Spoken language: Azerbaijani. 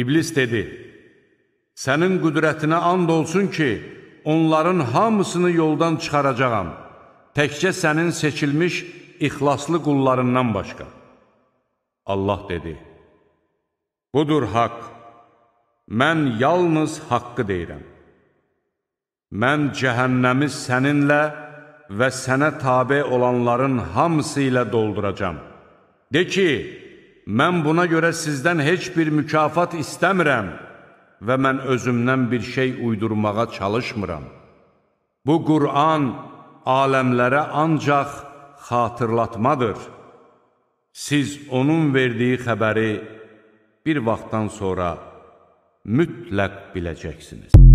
İblis dedi, Sənin qüdrətinə and olsun ki, onların hamısını yoldan çıxaracağam, təkcə sənin seçilmiş ixlaslı qullarından başqa. Allah dedi, Budur haqq, mən yalnız haqqı deyirəm. Mən cəhənnəmi səninlə və sənə tabi olanların hamısı ilə dolduracam. De ki, mən buna görə sizdən heç bir mükafat istəmirəm və mən özümdən bir şey uydurmağa çalışmıram. Bu Qur'an aləmlərə ancaq xatırlatmadır. Siz onun verdiyi xəbəri bir vaxtdan sonra mütləq biləcəksiniz.